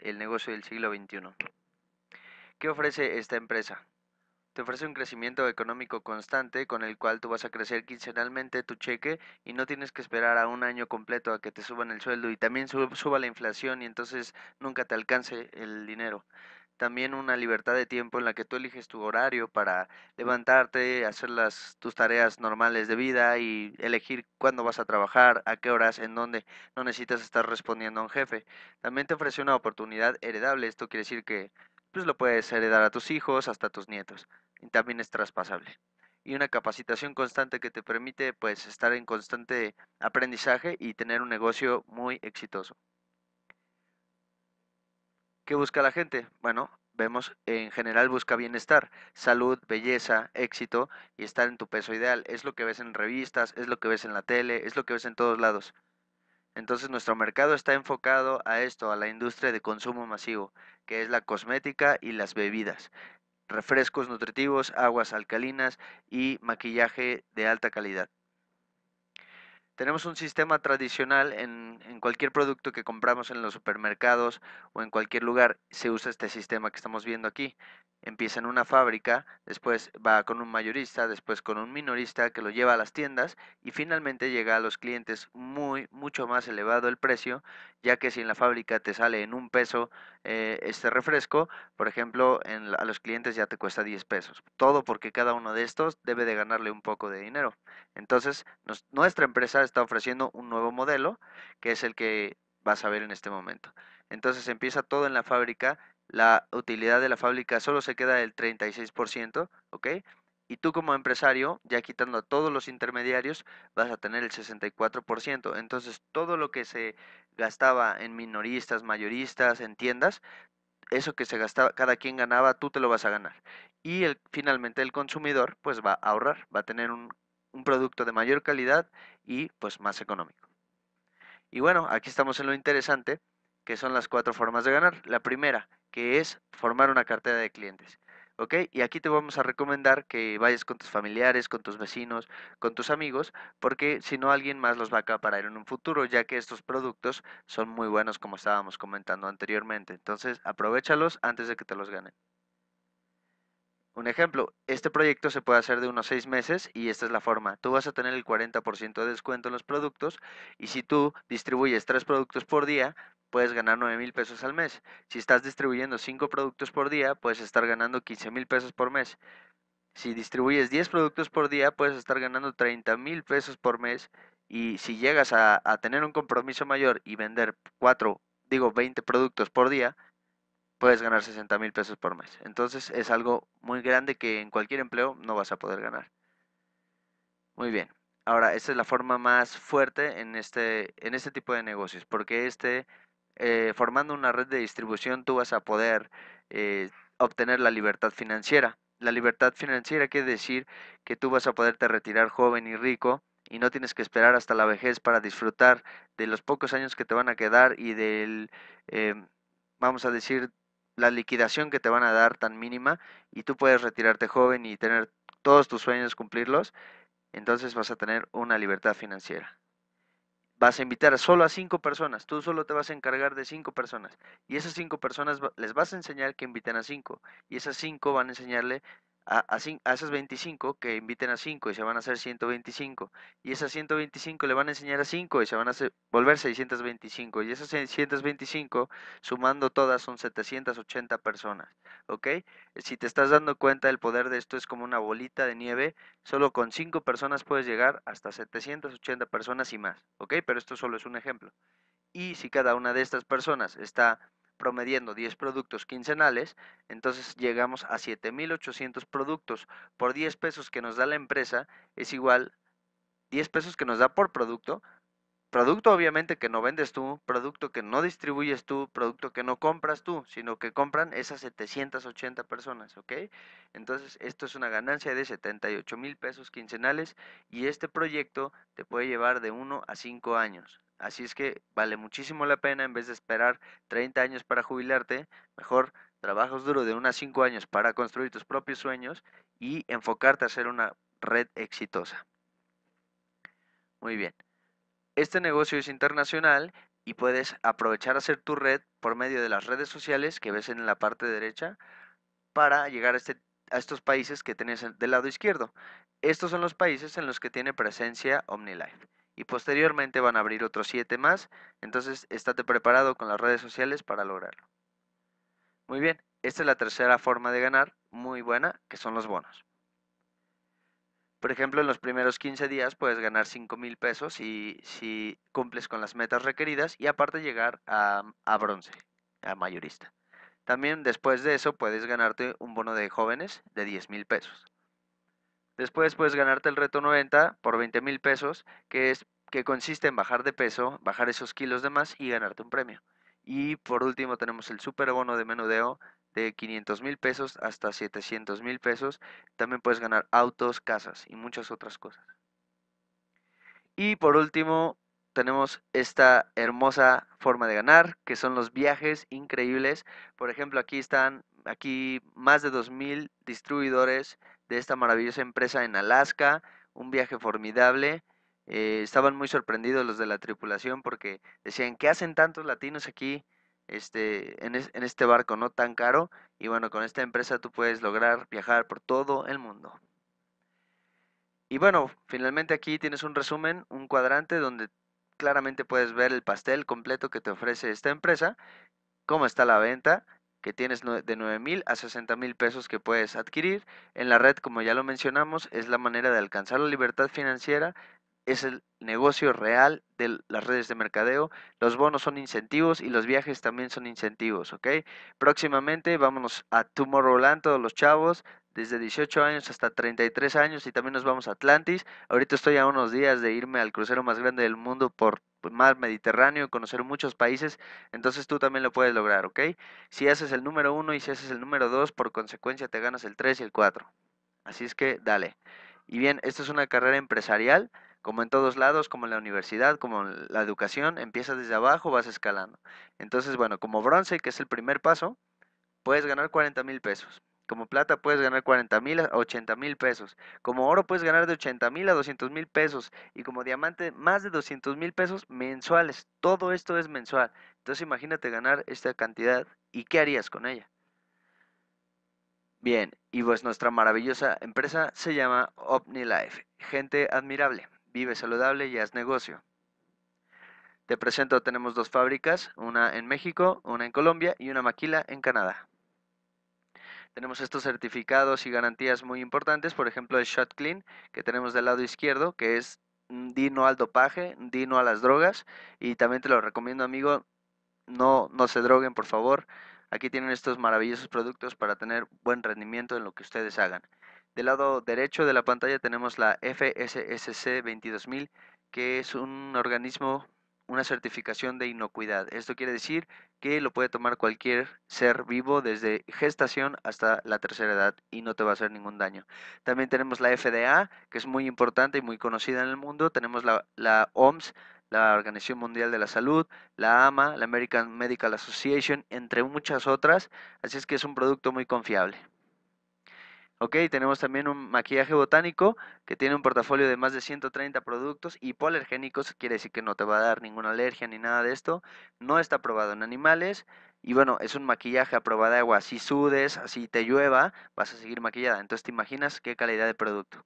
el negocio del siglo XXI. ¿Qué ofrece esta empresa? Te ofrece un crecimiento económico constante con el cual tú vas a crecer quincenalmente tu cheque y no tienes que esperar a un año completo a que te suban el sueldo y también suba la inflación y entonces nunca te alcance el dinero también una libertad de tiempo en la que tú eliges tu horario para levantarte, hacer las, tus tareas normales de vida y elegir cuándo vas a trabajar, a qué horas, en dónde. No necesitas estar respondiendo a un jefe. También te ofrece una oportunidad heredable. Esto quiere decir que pues, lo puedes heredar a tus hijos, hasta a tus nietos. Y también es traspasable. Y una capacitación constante que te permite pues estar en constante aprendizaje y tener un negocio muy exitoso. ¿Qué busca la gente? Bueno, vemos en general busca bienestar, salud, belleza, éxito y estar en tu peso ideal. Es lo que ves en revistas, es lo que ves en la tele, es lo que ves en todos lados. Entonces nuestro mercado está enfocado a esto, a la industria de consumo masivo, que es la cosmética y las bebidas, refrescos nutritivos, aguas alcalinas y maquillaje de alta calidad. Tenemos un sistema tradicional en, cualquier producto que compramos en los supermercados o en cualquier lugar, se usa este sistema que estamos viendo aquí. Empieza en una fábrica, después va con un mayorista, después con un minorista que lo lleva a las tiendas y finalmente llega a los clientes muy, mucho más elevado el precio ya que si en la fábrica te sale en un peso eh, este refresco, por ejemplo, a los clientes ya te cuesta 10 pesos. Todo porque cada uno de estos debe de ganarle un poco de dinero. Entonces, nuestra empresa está ofreciendo un nuevo modelo, que es el que vas a ver en este momento. Entonces empieza todo en la fábrica, la utilidad de la fábrica solo se queda del 36%, ¿ok? Y tú como empresario, ya quitando a todos los intermediarios, vas a tener el 64%. Entonces, todo lo que se gastaba en minoristas, mayoristas, en tiendas, eso que se gastaba, cada quien ganaba, tú te lo vas a ganar. Y finalmente el consumidor, pues va a ahorrar, va a tener un, un producto de mayor calidad y pues más económico. Y bueno, aquí estamos en lo interesante, que son las cuatro formas de ganar. La primera, que es formar una cartera de clientes. Y aquí te vamos a recomendar que vayas con tus familiares, con tus vecinos, con tus amigos, porque si no alguien más los va a acaparar en un futuro, ya que estos productos son muy buenos como estábamos comentando anteriormente. Entonces, aprovechalos antes de que te los ganen. Un ejemplo, este proyecto se puede hacer de unos seis meses y esta es la forma. Tú vas a tener el 40% de descuento en los productos y si tú distribuyes tres productos por día, puedes ganar 9 mil pesos al mes. Si estás distribuyendo 5 productos por día, puedes estar ganando 15 mil pesos por mes. Si distribuyes 10 productos por día, puedes estar ganando 30 mil pesos por mes. Y si llegas a, tener un compromiso mayor y vender 4, digo 20 productos por día, puedes ganar 60 mil pesos por mes. Entonces es algo muy grande que en cualquier empleo no vas a poder ganar. Muy bien. Ahora, esta es la forma más fuerte en este, en este tipo de negocios, porque este eh, formando una red de distribución, tú vas a poder eh, obtener la libertad financiera. La libertad financiera quiere decir que tú vas a poderte retirar joven y rico y no tienes que esperar hasta la vejez para disfrutar de los pocos años que te van a quedar y del, em, vamos a decir, la liquidación que te van a dar tan mínima y tú puedes retirarte joven y tener todos tus sueños, cumplirlos, entonces vas a tener una libertad financiera vas a invitar solo a cinco personas, tú solo te vas a encargar de cinco personas y esas cinco personas les vas a enseñar que inviten a cinco y esas cinco van a enseñarle a, esas 25 que inviten a 5 y se van a hacer 125. Y esas 125 le van a enseñar a 5 y se van a volver 625. Y esas 625 sumando todas son 780 personas. ¿Ok? Si te estás dando cuenta el poder de esto es como una bolita de nieve. Solo con 5 personas puedes llegar hasta 780 personas y más. ¿Ok? Pero esto solo es un ejemplo. Y si cada una de estas personas está promediando 10 productos quincenales, entonces llegamos a 7.800 productos por 10 pesos que nos da la empresa, es igual 10 pesos que nos da por producto, producto obviamente que no vendes tú, producto que no distribuyes tú, producto que no compras tú, sino que compran esas 780 personas, ¿ok? Entonces, esto es una ganancia de 78 mil pesos quincenales y este proyecto te puede llevar de 1 a 5 años. Así es que vale muchísimo la pena, en vez de esperar 30 años para jubilarte, mejor trabajos duro de 1 a 5 años para construir tus propios sueños y enfocarte a hacer una red exitosa. Muy bien. Este negocio es internacional y puedes aprovechar a hacer tu red por medio de las redes sociales que ves en la parte derecha para llegar a, este, a estos países que tienes del lado izquierdo. Estos son los países en los que tiene presencia OmniLife y posteriormente van a abrir otros siete más, entonces estate preparado con las redes sociales para lograrlo. Muy bien, esta es la tercera forma de ganar, muy buena, que son los bonos. Por ejemplo, en los primeros 15 días puedes ganar 5 mil pesos si, si cumples con las metas requeridas y aparte llegar a, mm, a bronce, a mayorista. También después de eso puedes ganarte un bono de jóvenes de 10 mil pesos. Después puedes ganarte el reto 90 por 20 mil pesos, que, es, que consiste en bajar de peso, bajar esos kilos de más y ganarte un premio. Y por último tenemos el super bono de menudeo de 500 mil pesos hasta 700 mil pesos. También puedes ganar autos, casas y muchas otras cosas. Y por último tenemos esta hermosa forma de ganar, que son los viajes increíbles. Por ejemplo, aquí están aquí más de 2.000 distribuidores de esta maravillosa empresa en Alaska. Un viaje formidable. Eh, estaban muy sorprendidos los de la tripulación porque decían, ¿qué hacen tantos latinos aquí este, en, en este barco no tan caro? Y bueno, con esta empresa tú puedes lograr viajar por todo el mundo. Y bueno, finalmente aquí tienes un resumen, un cuadrante donde claramente puedes ver el pastel completo que te ofrece esta empresa, cómo está la venta, que tienes de 9 mil a 60 mil pesos que puedes adquirir. En la red, como ya lo mencionamos, es la manera de alcanzar la libertad financiera es el negocio real de las redes de mercadeo. Los bonos son incentivos y los viajes también son incentivos, ¿ok? Próximamente vámonos a Tomorrowland, todos los chavos, desde 18 años hasta 33 años y también nos vamos a Atlantis. Ahorita estoy a unos días de irme al crucero más grande del mundo por mar Mediterráneo y conocer muchos países, entonces tú también lo puedes lograr, ¿ok? Si haces el número 1 y si haces el número 2, por consecuencia te ganas el 3 y el 4. Así es que dale. Y bien, esta es una carrera empresarial como en todos lados, como en la universidad, como en la educación, empieza desde abajo, vas escalando. Entonces, bueno, como bronce, que es el primer paso, puedes ganar 40 mil pesos. Como plata puedes ganar 40 mil a 80 mil pesos. Como oro puedes ganar de 80 mil a 200 mil pesos. Y como diamante más de 200 mil pesos mensuales. Todo esto es mensual. Entonces imagínate ganar esta cantidad y qué harías con ella. Bien, y pues nuestra maravillosa empresa se llama Life. Gente admirable. Vive saludable y haz negocio. Te presento, tenemos dos fábricas, una en México, una en Colombia y una maquila en Canadá. Tenemos estos certificados y garantías muy importantes, por ejemplo el Shot Clean que tenemos del lado izquierdo, que es mm, di no al dopaje, di a las drogas y también te lo recomiendo amigo, no, no se droguen por favor. Aquí tienen estos maravillosos productos para tener buen rendimiento en lo que ustedes hagan. Del lado derecho de la pantalla tenemos la FSSC 22000, que es un organismo, una certificación de inocuidad. Esto quiere decir que lo puede tomar cualquier ser vivo desde gestación hasta la tercera edad y no te va a hacer ningún daño. También tenemos la FDA, que es muy importante y muy conocida en el mundo. Tenemos la, OMS, la Organización Mundial de la Salud, la AMA, la American Medical Association, entre muchas otras. Así es que es un producto muy confiable. Ok, tenemos también un maquillaje botánico que tiene un portafolio de más de 130 productos hipoalergénicos, quiere decir que no te va a dar ninguna alergia ni nada de esto. No está aprobado en animales y bueno, es un maquillaje aprobado de agua. Si sudes, si te llueva, vas a seguir maquillada. Entonces te imaginas qué calidad de producto.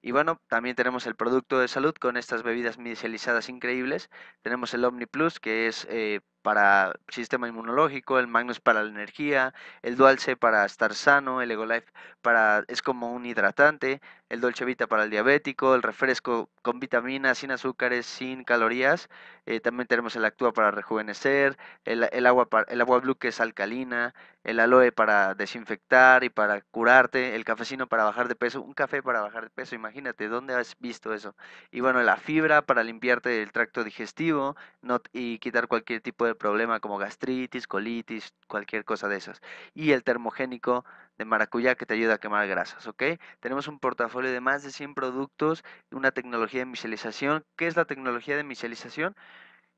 Y bueno, también tenemos el producto de salud con estas bebidas micelizadas increíbles. Tenemos el Omni Plus, que es eh, para sistema inmunológico, el Magnus para la energía, el dulce para estar sano, el Egolife para es como un hidratante, el Dolce Vita para el diabético, el refresco con vitaminas, sin azúcares, sin calorías. Eh, también tenemos el Actúa para rejuvenecer, el, agua el agua blue que es alcalina, el aloe para desinfectar y para curarte, el cafecino para bajar de peso, un café para bajar de peso, imagínate, ¿dónde has visto eso? Y bueno, la fibra para limpiarte el tracto digestivo no, y quitar cualquier tipo de problema como gastritis, colitis, cualquier cosa de esas. Y el termogénico de maracuyá que te ayuda a quemar grasas, ¿ok? Tenemos un portafolio de más de 100 productos, una tecnología de micelización. ¿Qué es la tecnología de micelización?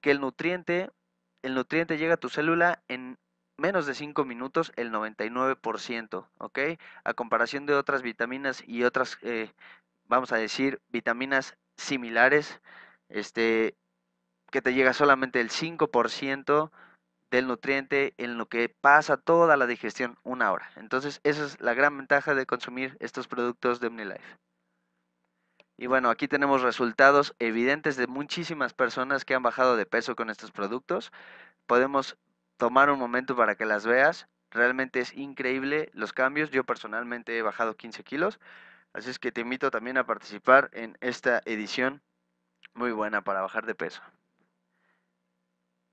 Que el nutriente, el nutriente llega a tu célula en menos de 5 minutos el 99%, ¿ok? A comparación de otras vitaminas y otras, eh, vamos a decir, vitaminas similares, este, que te llega solamente el 5% del nutriente en lo que pasa toda la digestión una hora. Entonces, esa es la gran ventaja de consumir estos productos de OmniLife. Y bueno, aquí tenemos resultados evidentes de muchísimas personas que han bajado de peso con estos productos. Podemos tomar un momento para que las veas. Realmente es increíble los cambios. Yo personalmente he bajado 15 kilos. Así es que te invito también a participar en esta edición muy buena para bajar de peso.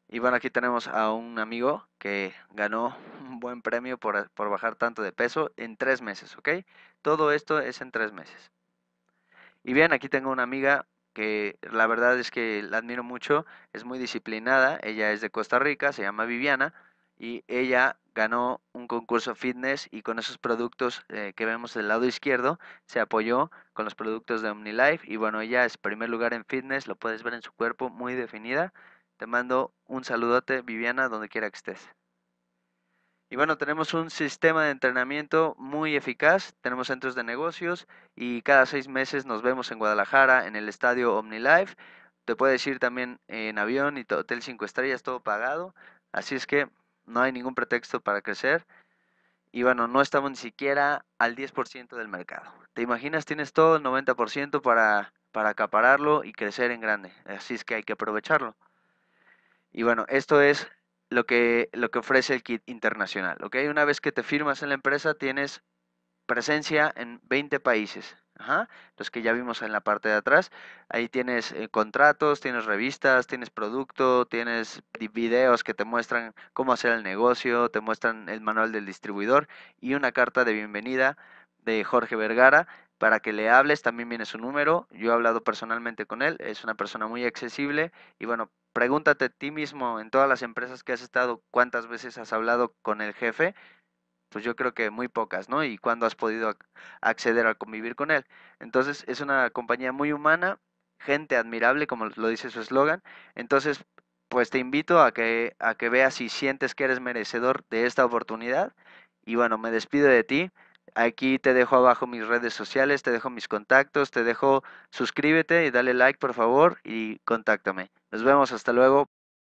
Y bueno, aquí tenemos a un amigo que ganó un buen premio por, bajar tanto de peso en tres meses, ¿ok? Todo esto es en tres meses. Y bien, aquí tengo una amiga que la verdad es que la admiro mucho, es muy disciplinada, ella es de Costa Rica, se llama Viviana, y ella ganó un concurso fitness y con esos productos eh, que vemos del lado izquierdo se apoyó con los productos de OmniLife y bueno, ella es primer lugar en fitness, lo puedes ver en su cuerpo muy definida te mando un saludote, Viviana, donde quiera que estés. Y bueno, tenemos un sistema de entrenamiento muy eficaz, tenemos centros de negocios y cada seis meses nos vemos en Guadalajara en el estadio OmniLife. Te puedes ir también eh, en avión y hotel 5 estrellas, todo pagado. Así es que no hay ningún pretexto para crecer. Y bueno, no estamos ni siquiera al 10% del mercado. ¿Te imaginas? Tienes todo el 90% para, para acapararlo y crecer en grande. Así es que hay que aprovecharlo. Y bueno, esto es lo que, lo que ofrece el kit internacional. Una vez que te firmas en la empresa, tienes presencia en 20 países. Ajá, los que ya vimos en la parte de atrás. Ahí tienes eh, contratos, tienes revistas, tienes producto, tienes videos que te muestran cómo hacer el negocio, te muestran el manual del distribuidor y una carta de bienvenida de Jorge Vergara para que le hables, también viene su número, yo he hablado personalmente con él, es una persona muy accesible y bueno, pregúntate a ti mismo en todas las empresas que has estado cuántas veces has hablado con el jefe, pues yo creo que muy pocas, ¿no? Y cuándo has podido acceder a convivir con él. Entonces es una compañía muy humana, gente admirable, como lo dice su eslogan. Entonces, pues te invito a que, a que veas si sientes que eres merecedor de esta oportunidad. Y bueno, me despido de ti. Aquí te dejo abajo mis redes sociales, te dejo mis contactos, te dejo suscríbete y dale like por favor y contáctame. Nos vemos, hasta luego.